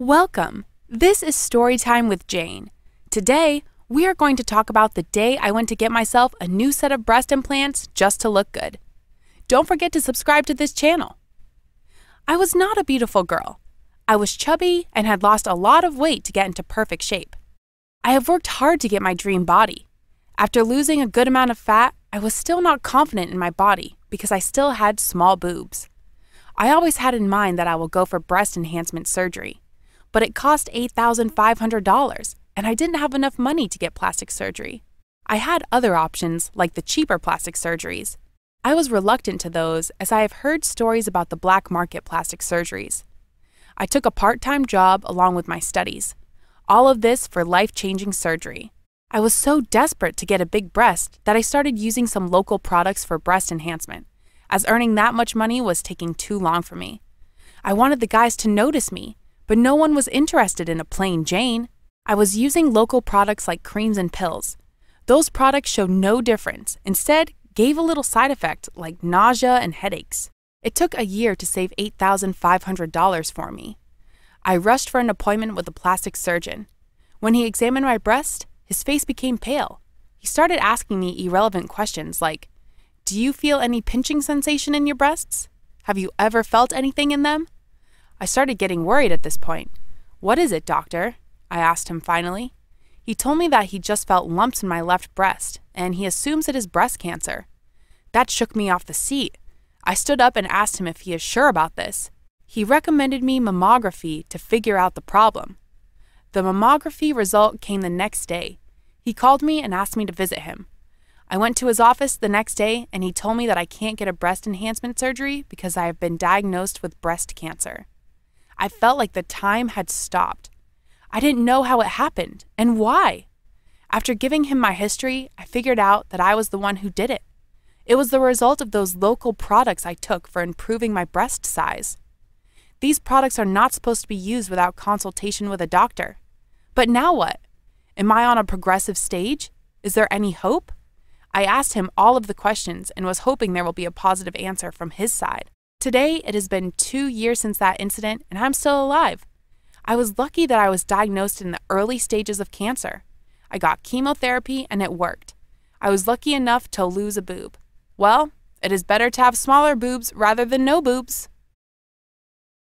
Welcome. This is Storytime with Jane. Today, we are going to talk about the day I went to get myself a new set of breast implants just to look good. Don't forget to subscribe to this channel. I was not a beautiful girl. I was chubby and had lost a lot of weight to get into perfect shape. I have worked hard to get my dream body. After losing a good amount of fat, I was still not confident in my body because I still had small boobs. I always had in mind that I will go for breast enhancement surgery but it cost $8,500, and I didn't have enough money to get plastic surgery. I had other options, like the cheaper plastic surgeries. I was reluctant to those as I have heard stories about the black market plastic surgeries. I took a part time job along with my studies. All of this for life changing surgery. I was so desperate to get a big breast that I started using some local products for breast enhancement, as earning that much money was taking too long for me. I wanted the guys to notice me, but no one was interested in a plain Jane. I was using local products like creams and pills. Those products showed no difference, instead, gave a little side effect like nausea and headaches. It took a year to save $8,500 for me. I rushed for an appointment with a plastic surgeon. When he examined my breast, his face became pale. He started asking me irrelevant questions like Do you feel any pinching sensation in your breasts? Have you ever felt anything in them? I started getting worried at this point. What is it, doctor? I asked him finally. He told me that he just felt lumps in my left breast, and he assumes it is breast cancer. That shook me off the seat. I stood up and asked him if he is sure about this. He recommended me mammography to figure out the problem. The mammography result came the next day. He called me and asked me to visit him. I went to his office the next day and he told me that I can't get a breast enhancement surgery because I have been diagnosed with breast cancer. I felt like the time had stopped. I didn't know how it happened and why. After giving him my history, I figured out that I was the one who did it. It was the result of those local products I took for improving my breast size. These products are not supposed to be used without consultation with a doctor. But now what? Am I on a progressive stage? Is there any hope? I asked him all of the questions and was hoping there will be a positive answer from his side. Today, it has been two years since that incident, and I'm still alive. I was lucky that I was diagnosed in the early stages of cancer. I got chemotherapy, and it worked. I was lucky enough to lose a boob. Well, it is better to have smaller boobs rather than no boobs.